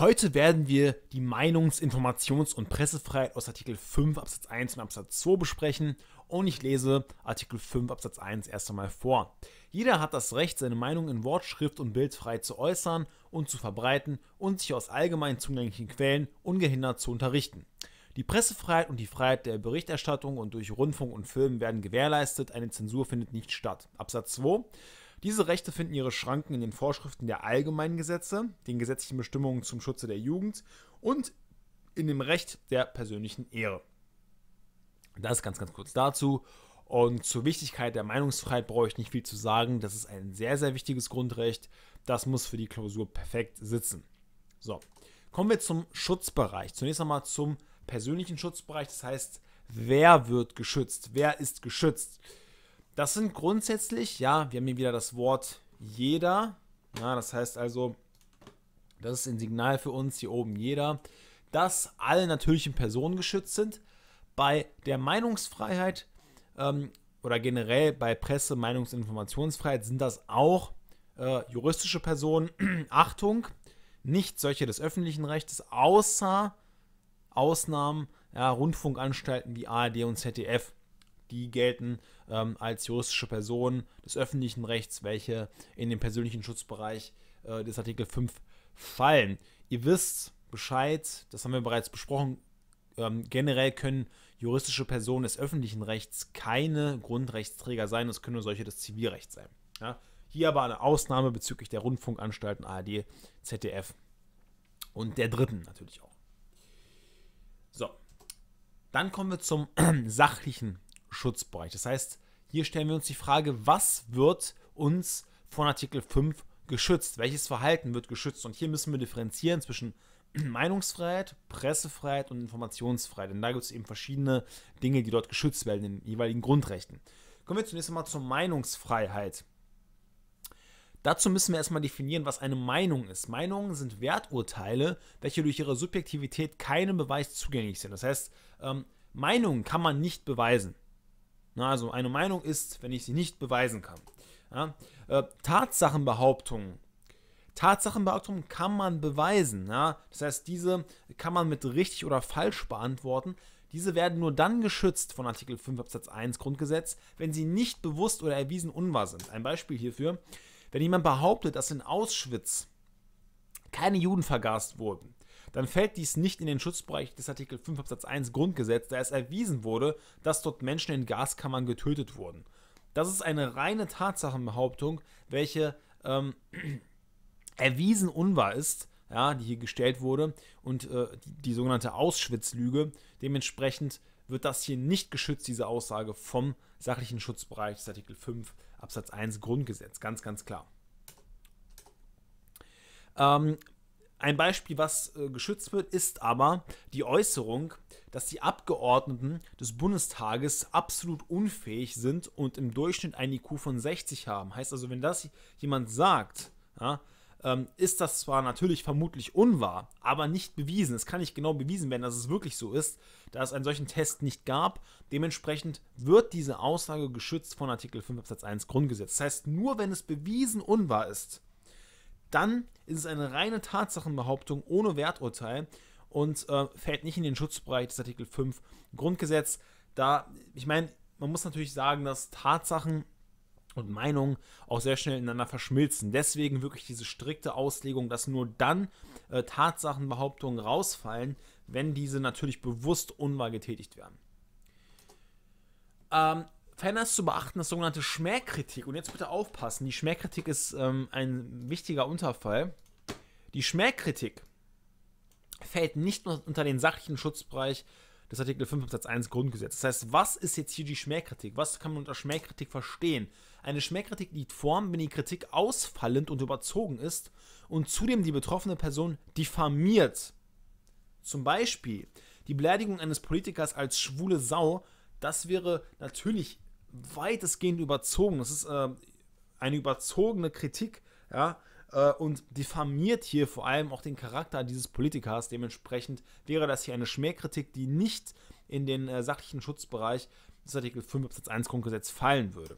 Heute werden wir die Meinungs-, Informations- und Pressefreiheit aus Artikel 5 Absatz 1 und Absatz 2 besprechen und ich lese Artikel 5 Absatz 1 erst einmal vor. Jeder hat das Recht, seine Meinung in Wort, Schrift und Bild frei zu äußern und zu verbreiten und sich aus allgemein zugänglichen Quellen ungehindert zu unterrichten. Die Pressefreiheit und die Freiheit der Berichterstattung und durch Rundfunk und Film werden gewährleistet, eine Zensur findet nicht statt. Absatz 2. Diese Rechte finden ihre Schranken in den Vorschriften der allgemeinen Gesetze, den gesetzlichen Bestimmungen zum Schutze der Jugend und in dem Recht der persönlichen Ehre. Das ganz, ganz kurz dazu. Und zur Wichtigkeit der Meinungsfreiheit brauche ich nicht viel zu sagen. Das ist ein sehr, sehr wichtiges Grundrecht. Das muss für die Klausur perfekt sitzen. So, kommen wir zum Schutzbereich. Zunächst einmal zum persönlichen Schutzbereich. Das heißt, wer wird geschützt? Wer ist geschützt? Das sind grundsätzlich, ja, wir haben hier wieder das Wort jeder. Ja, das heißt also, das ist ein Signal für uns hier oben jeder, dass alle natürlichen Personen geschützt sind. Bei der Meinungsfreiheit ähm, oder generell bei Presse, Meinungs- und Informationsfreiheit sind das auch äh, juristische Personen. Achtung, nicht solche des öffentlichen Rechts, außer Ausnahmen, ja, Rundfunkanstalten wie ARD und ZDF die gelten ähm, als juristische Personen des öffentlichen Rechts, welche in den persönlichen Schutzbereich äh, des Artikel 5 fallen. Ihr wisst Bescheid, das haben wir bereits besprochen. Ähm, generell können juristische Personen des öffentlichen Rechts keine Grundrechtsträger sein, es können nur solche des Zivilrechts sein. Ja? Hier aber eine Ausnahme bezüglich der Rundfunkanstalten ARD, ZDF und der dritten natürlich auch. So, dann kommen wir zum sachlichen Schutzbereich. Das heißt, hier stellen wir uns die Frage, was wird uns von Artikel 5 geschützt? Welches Verhalten wird geschützt? Und hier müssen wir differenzieren zwischen Meinungsfreiheit, Pressefreiheit und Informationsfreiheit. Denn da gibt es eben verschiedene Dinge, die dort geschützt werden, in den jeweiligen Grundrechten. Kommen wir zunächst einmal zur Meinungsfreiheit. Dazu müssen wir erstmal definieren, was eine Meinung ist. Meinungen sind Werturteile, welche durch ihre Subjektivität keinem Beweis zugänglich sind. Das heißt, ähm, Meinungen kann man nicht beweisen also eine Meinung ist, wenn ich sie nicht beweisen kann. Ja? Äh, Tatsachenbehauptungen. Tatsachenbehauptungen kann man beweisen. Ja? Das heißt, diese kann man mit richtig oder falsch beantworten. Diese werden nur dann geschützt von Artikel 5 Absatz 1 Grundgesetz, wenn sie nicht bewusst oder erwiesen unwahr sind. Ein Beispiel hierfür, wenn jemand behauptet, dass in Auschwitz keine Juden vergast wurden, dann fällt dies nicht in den Schutzbereich des Artikel 5 Absatz 1 Grundgesetz, da es erwiesen wurde, dass dort Menschen in Gaskammern getötet wurden. Das ist eine reine Tatsachenbehauptung, welche ähm, erwiesen unwahr ist, ja, die hier gestellt wurde und äh, die, die sogenannte Auschwitz-Lüge. Dementsprechend wird das hier nicht geschützt, diese Aussage vom sachlichen Schutzbereich des Artikel 5 Absatz 1 Grundgesetz. Ganz, ganz klar. Ähm, ein Beispiel, was äh, geschützt wird, ist aber die Äußerung, dass die Abgeordneten des Bundestages absolut unfähig sind und im Durchschnitt ein IQ von 60 haben. Heißt also, wenn das jemand sagt, ja, ähm, ist das zwar natürlich vermutlich unwahr, aber nicht bewiesen. Es kann nicht genau bewiesen werden, dass es wirklich so ist, da es einen solchen Test nicht gab. Dementsprechend wird diese Aussage geschützt von Artikel 5 Absatz 1 Grundgesetz. Das heißt, nur wenn es bewiesen unwahr ist, dann ist es eine reine Tatsachenbehauptung ohne Werturteil und äh, fällt nicht in den Schutzbereich des Artikel 5 Grundgesetz. Da, ich meine, man muss natürlich sagen, dass Tatsachen und Meinungen auch sehr schnell ineinander verschmilzen. Deswegen wirklich diese strikte Auslegung, dass nur dann äh, Tatsachenbehauptungen rausfallen, wenn diese natürlich bewusst unwahr getätigt werden. Ähm, Ferner ist zu beachten das sogenannte Schmähkritik. Und jetzt bitte aufpassen, die Schmähkritik ist ähm, ein wichtiger Unterfall. Die Schmähkritik fällt nicht nur unter den sachlichen Schutzbereich des Artikel 5 Absatz 1 Grundgesetz. Das heißt, was ist jetzt hier die Schmähkritik? Was kann man unter Schmähkritik verstehen? Eine Schmähkritik liegt Form, wenn die Kritik ausfallend und überzogen ist und zudem die betroffene Person diffamiert. Zum Beispiel die Beleidigung eines Politikers als schwule Sau, das wäre natürlich weitestgehend überzogen. Das ist äh, eine überzogene Kritik, ja, äh, und diffamiert hier vor allem auch den Charakter dieses Politikers. Dementsprechend wäre das hier eine Schmähkritik, die nicht in den äh, sachlichen Schutzbereich des Artikel 5 Absatz 1 Grundgesetz fallen würde.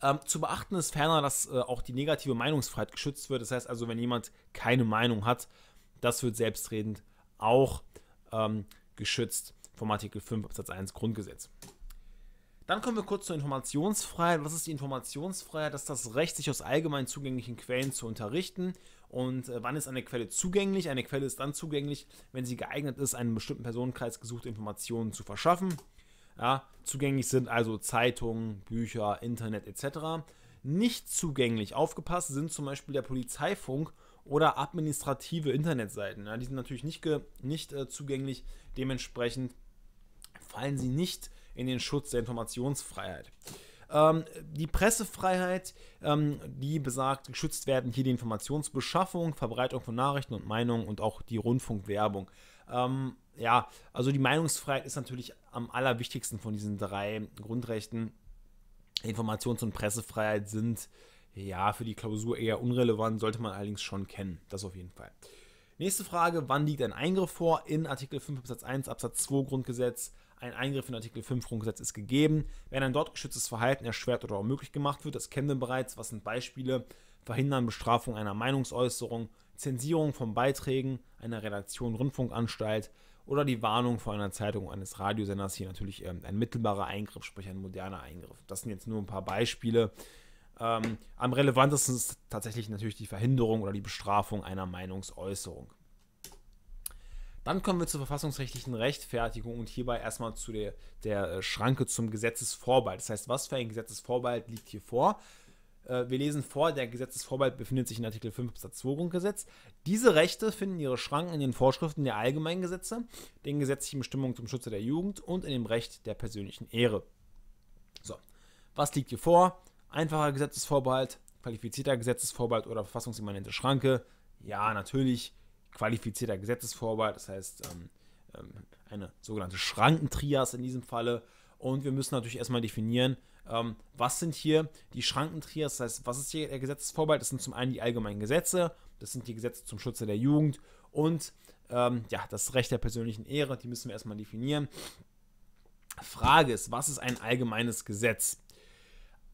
Ähm, zu beachten ist ferner, dass äh, auch die negative Meinungsfreiheit geschützt wird. Das heißt also, wenn jemand keine Meinung hat, das wird selbstredend auch ähm, geschützt vom Artikel 5 Absatz 1 Grundgesetz. Dann kommen wir kurz zur Informationsfreiheit. Was ist die Informationsfreiheit? Das ist das Recht, sich aus allgemein zugänglichen Quellen zu unterrichten. Und äh, wann ist eine Quelle zugänglich? Eine Quelle ist dann zugänglich, wenn sie geeignet ist, einem bestimmten Personenkreis gesuchte Informationen zu verschaffen. Ja, zugänglich sind also Zeitungen, Bücher, Internet etc. Nicht zugänglich, aufgepasst, sind zum Beispiel der Polizeifunk oder administrative Internetseiten. Ja, die sind natürlich nicht, nicht äh, zugänglich, dementsprechend fallen sie nicht in den Schutz der Informationsfreiheit. Ähm, die Pressefreiheit, ähm, die besagt, geschützt werden hier die Informationsbeschaffung, Verbreitung von Nachrichten und Meinungen und auch die Rundfunkwerbung. Ähm, ja, also die Meinungsfreiheit ist natürlich am allerwichtigsten von diesen drei Grundrechten. Informations- und Pressefreiheit sind ja für die Klausur eher unrelevant, sollte man allerdings schon kennen, das auf jeden Fall. Nächste Frage, wann liegt ein Eingriff vor? In Artikel 5 Absatz 1 Absatz 2 Grundgesetz ein Eingriff in Artikel 5 Grundgesetz ist gegeben, wenn ein dort geschütztes Verhalten erschwert oder unmöglich gemacht wird. Das kennen wir bereits. Was sind Beispiele? Verhindern, Bestrafung einer Meinungsäußerung, Zensierung von Beiträgen einer Redaktion, Rundfunkanstalt oder die Warnung vor einer Zeitung eines Radiosenders. Hier natürlich ähm, ein mittelbarer Eingriff, sprich ein moderner Eingriff. Das sind jetzt nur ein paar Beispiele. Ähm, am relevantesten ist tatsächlich natürlich die Verhinderung oder die Bestrafung einer Meinungsäußerung. Dann kommen wir zur verfassungsrechtlichen Rechtfertigung und hierbei erstmal zu der, der äh, Schranke zum Gesetzesvorbehalt. Das heißt, was für ein Gesetzesvorbehalt liegt hier vor? Äh, wir lesen vor, der Gesetzesvorbehalt befindet sich in Artikel 5 Absatz 2 Grundgesetz. Diese Rechte finden ihre Schranken in den Vorschriften der allgemeinen Gesetze, den gesetzlichen Bestimmungen zum Schutze der Jugend und in dem Recht der persönlichen Ehre. So, was liegt hier vor? Einfacher Gesetzesvorbehalt, qualifizierter Gesetzesvorbehalt oder verfassungsimmanente Schranke? Ja, natürlich qualifizierter Gesetzesvorbehalt, das heißt ähm, ähm, eine sogenannte Schrankentrias in diesem Falle. Und wir müssen natürlich erstmal definieren, ähm, was sind hier die Schrankentrias, das heißt, was ist hier der Gesetzesvorbehalt? Das sind zum einen die allgemeinen Gesetze, das sind die Gesetze zum Schutze der Jugend und ähm, ja, das Recht der persönlichen Ehre, die müssen wir erstmal definieren. Frage ist, was ist ein allgemeines Gesetz?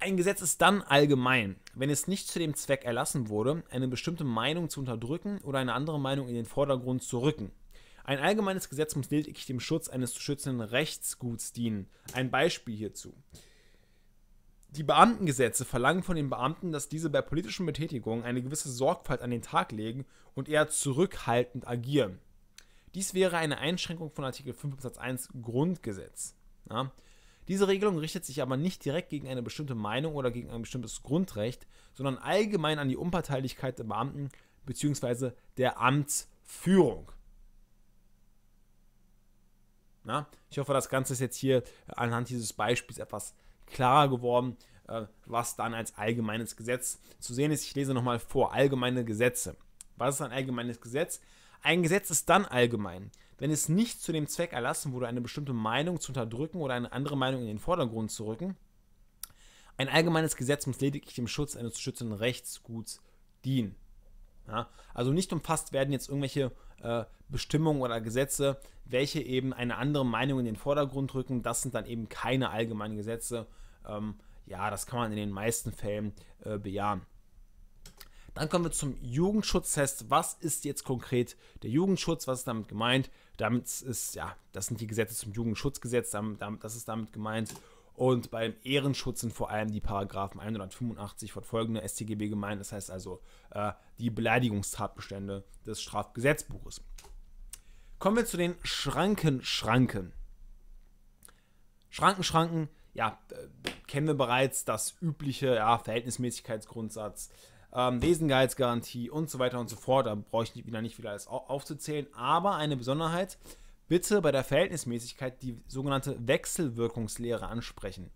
Ein Gesetz ist dann allgemein, wenn es nicht zu dem Zweck erlassen wurde, eine bestimmte Meinung zu unterdrücken oder eine andere Meinung in den Vordergrund zu rücken. Ein allgemeines Gesetz muss lediglich dem Schutz eines zu schützenden Rechtsguts dienen. Ein Beispiel hierzu. Die Beamtengesetze verlangen von den Beamten, dass diese bei politischen Betätigungen eine gewisse Sorgfalt an den Tag legen und eher zurückhaltend agieren. Dies wäre eine Einschränkung von Artikel 5 Absatz 1 Grundgesetz. Ja? Diese Regelung richtet sich aber nicht direkt gegen eine bestimmte Meinung oder gegen ein bestimmtes Grundrecht, sondern allgemein an die Unparteilichkeit der Beamten bzw. der Amtsführung. Na, ich hoffe, das Ganze ist jetzt hier anhand dieses Beispiels etwas klarer geworden, äh, was dann als allgemeines Gesetz zu sehen ist. Ich lese nochmal vor, allgemeine Gesetze. Was ist ein allgemeines Gesetz? Ein Gesetz ist dann allgemein, wenn es nicht zu dem Zweck erlassen wurde, eine bestimmte Meinung zu unterdrücken oder eine andere Meinung in den Vordergrund zu rücken. Ein allgemeines Gesetz muss lediglich dem Schutz eines zu schützenden Rechtsguts dienen. Ja, also nicht umfasst werden jetzt irgendwelche äh, Bestimmungen oder Gesetze, welche eben eine andere Meinung in den Vordergrund rücken. Das sind dann eben keine allgemeinen Gesetze. Ähm, ja, das kann man in den meisten Fällen äh, bejahen. Dann kommen wir zum Jugendschutztest. Was ist jetzt konkret der Jugendschutz? Was ist damit gemeint? Damit ist, ja, das sind die Gesetze zum Jugendschutzgesetz, das ist damit gemeint. Und beim Ehrenschutz sind vor allem die Paragraphen 185 fortfolgende StGB gemeint, das heißt also äh, die Beleidigungstatbestände des Strafgesetzbuches. Kommen wir zu den Schranken-Schranken. schranken ja, äh, kennen wir bereits das übliche ja, Verhältnismäßigkeitsgrundsatz, ähm, Lesengehaltsgarantie und so weiter und so fort. Da brauche ich wieder nicht wieder alles aufzuzählen. Aber eine Besonderheit, bitte bei der Verhältnismäßigkeit die sogenannte Wechselwirkungslehre ansprechen.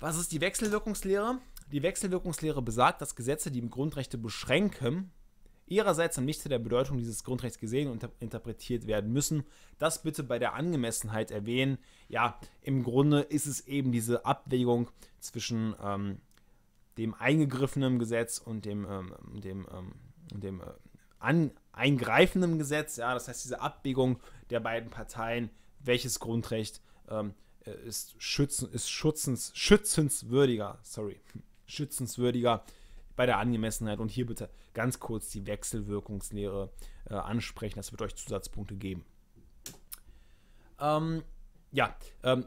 Was ist die Wechselwirkungslehre? Die Wechselwirkungslehre besagt, dass Gesetze, die Grundrechte beschränken, ihrerseits am Lichte der Bedeutung dieses Grundrechts gesehen und interpretiert werden müssen. Das bitte bei der Angemessenheit erwähnen. Ja, im Grunde ist es eben diese Abwägung zwischen ähm, dem eingegriffenen Gesetz und dem, ähm, dem, ähm, dem äh, an, eingreifenden Gesetz. Ja, das heißt, diese Abwägung der beiden Parteien, welches Grundrecht ähm, äh, ist, schützen, ist schützens, schützenswürdiger, sorry, schützenswürdiger bei der Angemessenheit. Und hier bitte ganz kurz die Wechselwirkungslehre äh, ansprechen. Das wird euch Zusatzpunkte geben. Ähm, ja, ähm,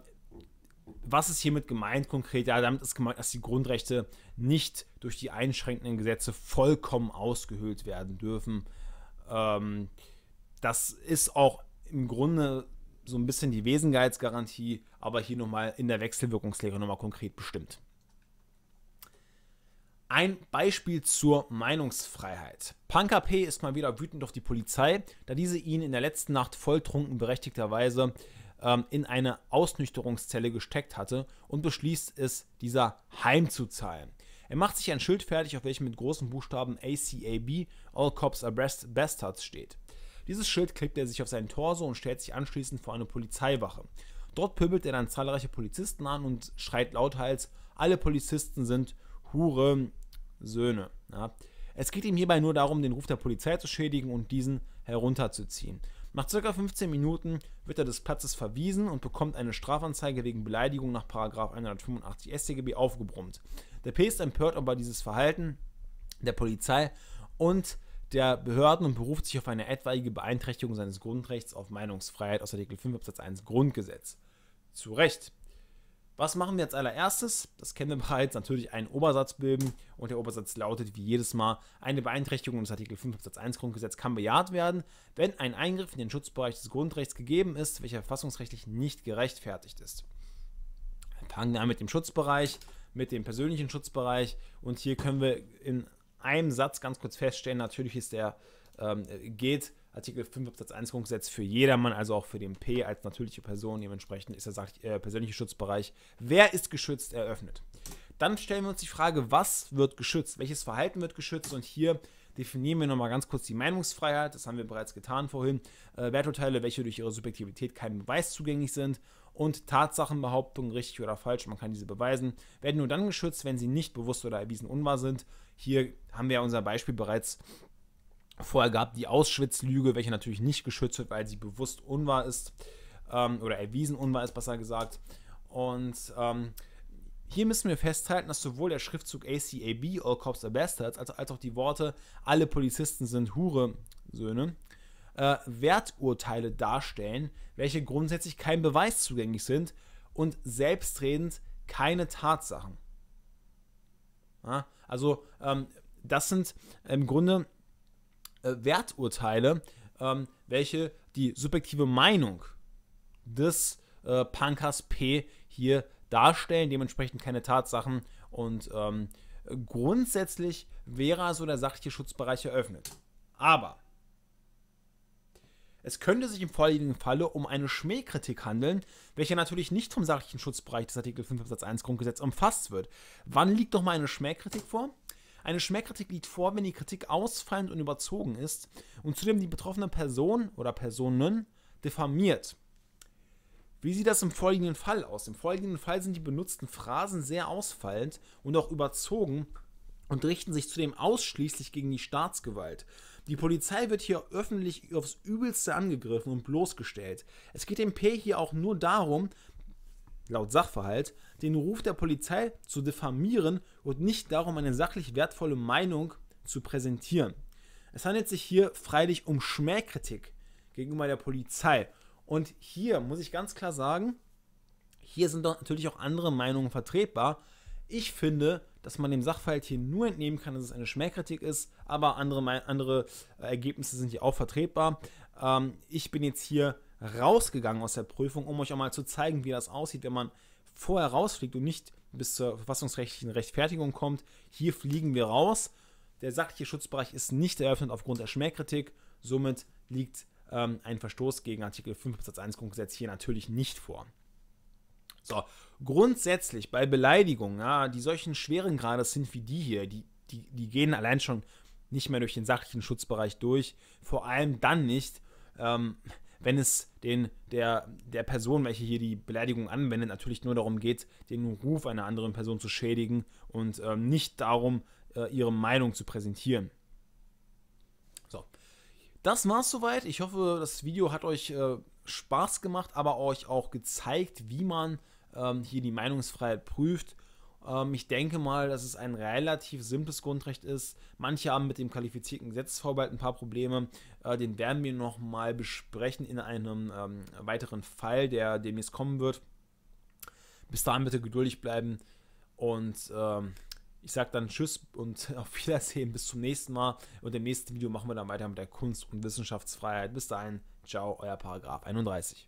was ist hiermit gemeint konkret? Ja, damit ist gemeint, dass die Grundrechte nicht durch die einschränkenden Gesetze vollkommen ausgehöhlt werden dürfen. Ähm, das ist auch im Grunde so ein bisschen die Wesengeheitsgarantie, aber hier nochmal in der Wechselwirkungslehre nochmal konkret bestimmt. Ein Beispiel zur Meinungsfreiheit. Panka P. ist mal wieder wütend auf die Polizei, da diese ihn in der letzten Nacht volltrunken berechtigterweise ähm, in eine Ausnüchterungszelle gesteckt hatte und beschließt es, dieser heimzuzahlen. Er macht sich ein Schild fertig, auf welchem mit großen Buchstaben ACAB All Cops are Bastards steht. Dieses Schild klebt er sich auf seinen Torso und stellt sich anschließend vor eine Polizeiwache. Dort pöbelt er dann zahlreiche Polizisten an und schreit lauthals, alle Polizisten sind Hure Söhne. Ja. Es geht ihm hierbei nur darum, den Ruf der Polizei zu schädigen und diesen herunterzuziehen. Nach ca. 15 Minuten wird er des Platzes verwiesen und bekommt eine Strafanzeige wegen Beleidigung nach 185 StGB aufgebrummt. Der P ist empört über dieses Verhalten der Polizei und der Behörden und beruft sich auf eine etwaige Beeinträchtigung seines Grundrechts auf Meinungsfreiheit aus Artikel 5 Absatz 1 Grundgesetz. Zu Recht was machen wir als allererstes? Das kennen wir bereits, natürlich einen Obersatz bilden und der Obersatz lautet wie jedes Mal, eine Beeinträchtigung des Artikel 5 Absatz 1 Grundgesetz kann bejaht werden, wenn ein Eingriff in den Schutzbereich des Grundrechts gegeben ist, welcher verfassungsrechtlich nicht gerechtfertigt ist. Wir fangen wir an mit dem Schutzbereich, mit dem persönlichen Schutzbereich und hier können wir in einem Satz ganz kurz feststellen, natürlich ist der, ähm, geht Artikel 5 Absatz 1 Grundgesetz für jedermann, also auch für den P als natürliche Person. Dementsprechend ist er sagt, äh, persönliche Schutzbereich, wer ist geschützt, eröffnet. Dann stellen wir uns die Frage, was wird geschützt? Welches Verhalten wird geschützt? Und hier definieren wir nochmal ganz kurz die Meinungsfreiheit. Das haben wir bereits getan vorhin. Äh, Werturteile, welche durch ihre Subjektivität keinem Beweis zugänglich sind. Und Tatsachenbehauptungen, richtig oder falsch, man kann diese beweisen, werden nur dann geschützt, wenn sie nicht bewusst oder erwiesen unwahr sind. Hier haben wir ja unser Beispiel bereits Vorher gab die Auschwitz-Lüge, welche natürlich nicht geschützt wird, weil sie bewusst unwahr ist ähm, oder erwiesen unwahr ist, besser gesagt. Und ähm, hier müssen wir festhalten, dass sowohl der Schriftzug ACAB, All Cops are Bastards, als, als auch die Worte Alle Polizisten sind Hure, Söhne, äh, Werturteile darstellen, welche grundsätzlich kein Beweis zugänglich sind und selbstredend keine Tatsachen. Ja, also ähm, das sind im Grunde äh, Werturteile, ähm, welche die subjektive Meinung des äh, Pankers P hier darstellen, dementsprechend keine Tatsachen und ähm, grundsätzlich wäre also der sachliche Schutzbereich eröffnet. Aber es könnte sich im vorliegenden Falle um eine Schmähkritik handeln, welche natürlich nicht vom sachlichen Schutzbereich des Artikel 5 Absatz 1 Grundgesetz umfasst wird. Wann liegt doch mal eine Schmähkritik vor? Eine Schmähkritik liegt vor, wenn die Kritik ausfallend und überzogen ist und zudem die betroffene Person oder Personen diffamiert. Wie sieht das im folgenden Fall aus? Im folgenden Fall sind die benutzten Phrasen sehr ausfallend und auch überzogen und richten sich zudem ausschließlich gegen die Staatsgewalt. Die Polizei wird hier öffentlich aufs Übelste angegriffen und bloßgestellt. Es geht dem P hier auch nur darum, laut Sachverhalt, den Ruf der Polizei zu diffamieren und nicht darum, eine sachlich wertvolle Meinung zu präsentieren. Es handelt sich hier freilich um Schmähkritik gegenüber der Polizei. Und hier muss ich ganz klar sagen, hier sind natürlich auch andere Meinungen vertretbar. Ich finde, dass man dem Sachverhalt hier nur entnehmen kann, dass es eine Schmähkritik ist, aber andere, andere äh, Ergebnisse sind hier auch vertretbar. Ähm, ich bin jetzt hier rausgegangen aus der Prüfung, um euch auch mal zu zeigen, wie das aussieht, wenn man vorher rausfliegt und nicht bis zur verfassungsrechtlichen Rechtfertigung kommt, hier fliegen wir raus. Der sachliche Schutzbereich ist nicht eröffnet aufgrund der Schmähkritik, somit liegt ähm, ein Verstoß gegen Artikel 5 Absatz 1 Grundgesetz hier natürlich nicht vor. So, grundsätzlich bei Beleidigungen, ja, die solchen schweren Grades sind wie die hier, die, die, die gehen allein schon nicht mehr durch den sachlichen Schutzbereich durch, vor allem dann nicht, ähm, wenn es den, der, der Person, welche hier die Beleidigung anwendet, natürlich nur darum geht, den Ruf einer anderen Person zu schädigen und äh, nicht darum, äh, ihre Meinung zu präsentieren. So, das war's soweit. Ich hoffe, das Video hat euch äh, Spaß gemacht, aber euch auch gezeigt, wie man ähm, hier die Meinungsfreiheit prüft ähm, ich denke mal, dass es ein relativ simples Grundrecht ist. Manche haben mit dem qualifizierten Gesetzesvorbehalt ein paar Probleme. Äh, den werden wir nochmal besprechen in einem ähm, weiteren Fall, der demnächst kommen wird. Bis dahin bitte geduldig bleiben und ähm, ich sage dann Tschüss und auf Wiedersehen bis zum nächsten Mal. Und im nächsten Video machen wir dann weiter mit der Kunst- und Wissenschaftsfreiheit. Bis dahin, ciao, euer Paragraph 31.